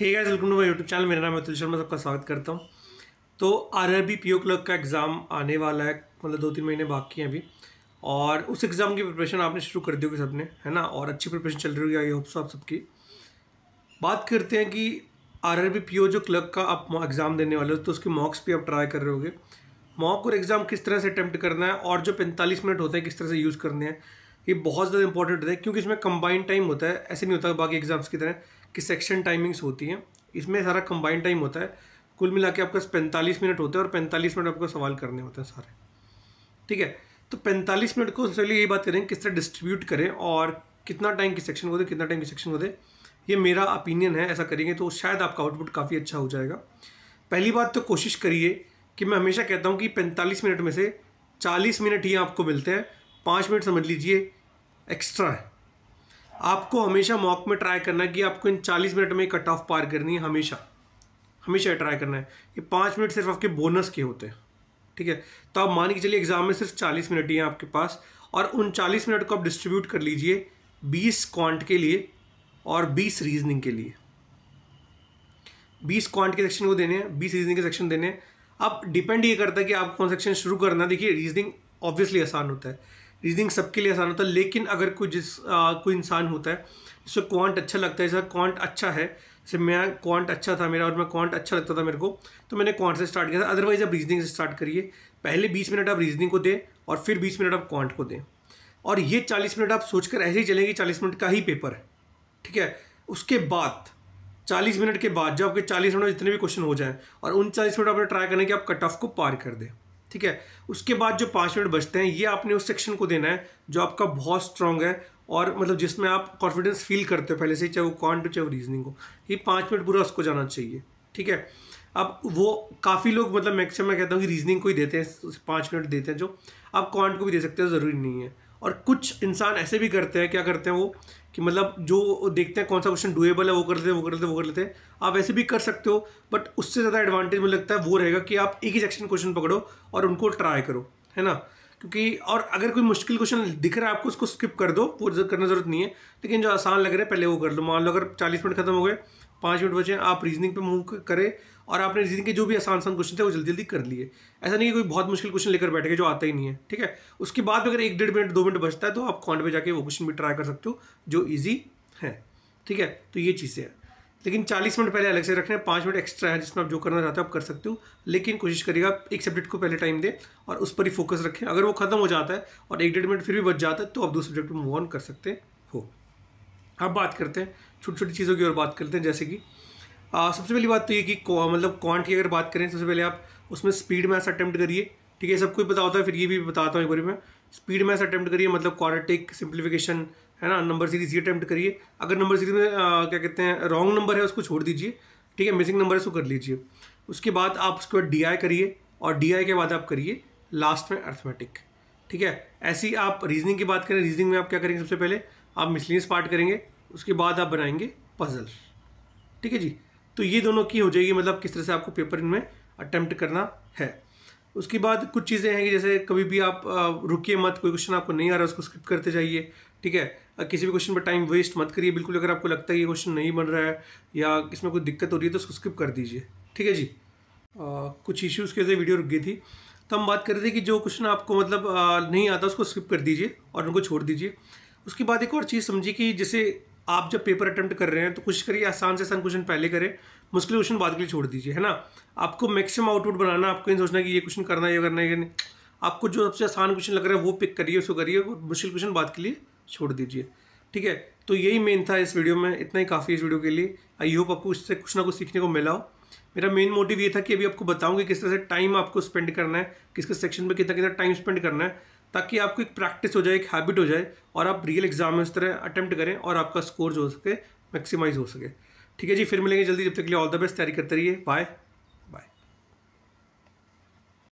ठीक guys welcome to my YouTube channel मेरा नाम अतुल शर्मा सबका स्वागत करता हूँ तो R R B P O clerk का एग्ज़ाम आने वाला है मतलब दो तीन महीने बाकी हैं अभी और उस एग्ज़ाम की प्रिपरेशन आपने शुरू कर दी होगी सबने है ना और अच्छी प्रिपरेशन चल रही होगी आई होप्स आप सबकी बात करते हैं कि R R B P O जो क्लर्क का आप एग्ज़ाम देने वाले हो तो उसके मॉक्स भी आप ट्राई कर रहे होगे मॉक और एग्ज़ाम किस तरह से अटैम्प्ट करना है और जो पैंतालीस मिनट होते हैं किस तरह से यूज़ करने हैं ये बहुत ज़्यादा इंपॉर्टेंट है क्योंकि इसमें कंबाइंड टाइम होता है ऐसे नहीं होता बाकी एग्ज़ाम्स की तरह कि सेक्शन टाइमिंग्स होती हैं इसमें सारा कंबाइंड टाइम होता है कुल मिला के आपका पैंतालीस मिनट होता है और पैंतालीस मिनट आपको सवाल करने होते हैं सारे ठीक है तो पैंतालीस मिनट को सबसे यही बात करें किस तरह डिस्ट्रीब्यूट करें और कितना टाइम की सेक्शन को दे कितना टाइम की सेक्शन को दे ये मेरा ओपिनियन है ऐसा करेंगे तो शायद आपका आउटपुट काफ़ी अच्छा हो जाएगा पहली बात तो कोशिश करिए कि मैं हमेशा कहता हूँ कि पैंतालीस मिनट में से चालीस मिनट ही आपको मिलते हैं पाँच मिनट समझ लीजिए एक्स्ट्रा है आपको हमेशा मॉक में ट्राई करना है कि आपको इन चालीस मिनट में कट ऑफ पार करनी है हमेशा हमेशा ट्राई करना है ये पाँच मिनट सिर्फ आपके बोनस के होते हैं ठीक है तो आप मान के चलिए एग्ज़ाम में सिर्फ चालीस मिनट ही हैं आपके पास और उन चालीस मिनट को आप डिस्ट्रीब्यूट कर लीजिए बीस क्वांट के लिए और बीस रीजनिंग के लिए बीस क्वांट के सेक्शन को देने हैं बीस रीजनिंग के सेक्शन देने हैं अब डिपेंड ये करता है कि आप कौन सेक्शन शुरू करना देखिए रीजनिंग ऑब्वियसली आसान होता है रीजनिंग सबके लिए आसान होता है लेकिन अगर कोई जिस आ, कोई इंसान होता है जिसको क्वांट अच्छा लगता है जैसा क्वांट अच्छा है जैसे मैं क्वांट अच्छा था मेरा और मैं क्वांट अच्छा लगता था मेरे को तो मैंने क्वांट से स्टार्ट किया था अदरवाइज आप रीजनिंग से स्टार्ट करिए पहले बीस मिनट आप रीजनिंग को दें और फिर बीस मिनट आप क्वांट को दें और ये चालीस मिनट आप सोचकर ऐसे ही चलेंगे चालीस मिनट का ही पेपर है ठीक है उसके बाद चालीस मिनट के बाद जब आपके चालीस मिनट में जितने भी क्वेश्चन हो जाएँ और उन चालीस मिनट आपने ट्राई करने की आप कट ऑफ को पार कर दें ठीक है उसके बाद जो पाँच मिनट बचते हैं ये आपने उस सेक्शन को देना है जो आपका बहुत स्ट्रांग है और मतलब जिसमें आप कॉन्फिडेंस फील करते हो पहले से चाहे वो कॉन्ट हो चाहे वो रीजनिंग हो ये पाँच मिनट पूरा उसको जाना चाहिए ठीक है अब वो काफ़ी लोग मतलब मैक्सिमम मैं कहता हूँ कि रीजनिंग को ही देते हैं पाँच मिनट देते हैं जो आप कॉन्ट को भी दे सकते हो ज़रूरी नहीं है और कुछ इंसान ऐसे भी करते हैं क्या करते हैं वो कि मतलब जो देखते हैं कौन सा क्वेश्चन डुएबल है वो कर लेते हैं वो कर लेते हैं वो कर लेते हैं आप ऐसे भी कर सकते हो बट उससे ज़्यादा एडवांटेज मुझे लगता है वो रहेगा कि आप एक ही सेक्शन क्वेश्चन पकड़ो और उनको ट्राई करो है ना क्योंकि और अगर कोई मुश्किल क्वेश्चन दिख रहा है आपको उसको स्किप कर दो वो करना जरूरत नहीं है लेकिन जो आसान लग रहा है पहले वो कर लो मान लो अगर चालीस मिनट खत्म हो गए पाँच मिनट बचे आप रीजनिंग पे मूव करें और आपने रीजनिंग के जो भी आसान आसान क्वेश्चन थे वो जल्दी जल्दी कर लिए ऐसा नहीं कि कोई बहुत मुश्किल क्वेश्चन लेकर बैठे जो आता ही नहीं है ठीक है उसके बाद अगर एक डेढ़ मिनट दो मिनट बचता है तो आप कॉन्ट पर जाके वो क्वेश्चन भी ट्राई कर सकते हो जो ईजी है ठीक है तो ये चीज़ें हैं लेकिन चालीस मिनट पहले अलग से रखने हैं पाँच मिनट एक्स्ट्रा है जिसमें आप जो करना चाहते हो आप कर सकते हो लेकिन कोशिश करिएगा एक सब्जेक्ट को पहले टाइम दें और उस पर ही फोकस रखें अगर वो खत्म हो जाता है और एक डेढ़ मिनट फिर भी बच जाता है तो आप दूसरे सब्जेक्ट में मूव ऑन कर सकते हो अब बात करते हैं छोटी छोटी चीज़ों की और बात करते हैं जैसे कि आ, सबसे पहली बात तो ये कि मतलब क्वांट की अगर बात करें सबसे पहले आप उसमें स्पीड में अटैम्प्ट करिए ठीक है सब कुछ बताता है फिर ये भी बताता हूँ एक बार मैं स्पीड में अटैम्प्ट करिए मतलब क्वारटिक सिंप्लीफिकेशन है ना नंबर सीरीज ये अटैम्प्ट करिए अगर नंबर सीरीज में आ, क्या कहते हैं रॉन्ग नंबर है उसको छोड़ दीजिए ठीक है मिसिंग नंबर है उसको कर लीजिए उसके बाद आप उसके बाद डी करिए और डी के बाद आप करिए लास्ट में अर्थमेटिक ठीक है ऐसी आप रीजनिंग की बात करें रीजनिंग में आप क्या करेंगे सबसे पहले आप मिसलिनियस पार्ट करेंगे उसके बाद आप बनाएंगे पजल ठीक है जी तो ये दोनों की हो जाएगी मतलब किस तरह से आपको पेपर इनमें अटैम्प्ट करना है उसके बाद कुछ चीज़ें हैं कि जैसे कभी भी आप रुकिए मत कोई क्वेश्चन आपको नहीं आ रहा उसको स्किप करते जाइए ठीक है किसी भी क्वेश्चन पर टाइम वेस्ट मत करिए बिल्कुल अगर आपको लगता है ये क्वेश्चन नहीं बन रहा है या इसमें कोई दिक्कत हो रही है तो उसको स्किप कर दीजिए ठीक है जी आ, कुछ इश्यूज़ के वजह वीडियो रुक गई थी तो हम बात कर रहे थे कि जो क्वेश्चन आपको मतलब आ, नहीं आता उसको स्किप कर दीजिए और उनको छोड़ दीजिए उसके बाद एक और चीज़ समझिए कि जैसे आप जब पेपर अटैम्प्ट कर रहे हैं तो कोशिश करिए आसान से आसान क्वेश्चन पहले करें मुश्किल क्वेश्चन बाद के लिए छोड़ दीजिए है ना आपको मैक्सिमम आउटपुट बनाना आपको नहीं सोचना कि ये क्वेश्चन करना है ये करना है ये नहीं आपको जो सबसे आसान क्वेश्चन लग रहा है वो पिक करिए उसको करिए और मुश्किल क्वेश्चन बाद के लिए छोड़ दीजिए ठीक है तो यही मेन था इस वीडियो में इतना ही काफ़ी इस वीडियो के लिए आई होप आपको इससे कुछ ना कुछ सीखने को मिला हो मेरा मेन मोटिव ये था कि अभी आपको बताऊँगी कि किस तरह से टाइम आपको स्पेंड करना है किस किस सेक्शन में कितना कितना टाइम स्पेंड करना है ताकि आपको एक प्रैक्टिस हो जाए एक हैबिट हो जाए और आप रियल एग्जाम में तरह अटैम्प्ट करें और आपका स्कोर जो हो सके मैक्सिमाइज हो सके ठीक है जी फिर मिलेंगे जल्दी जब तक के लिए ऑल द बेस्ट तैयारी करते रहिए बाय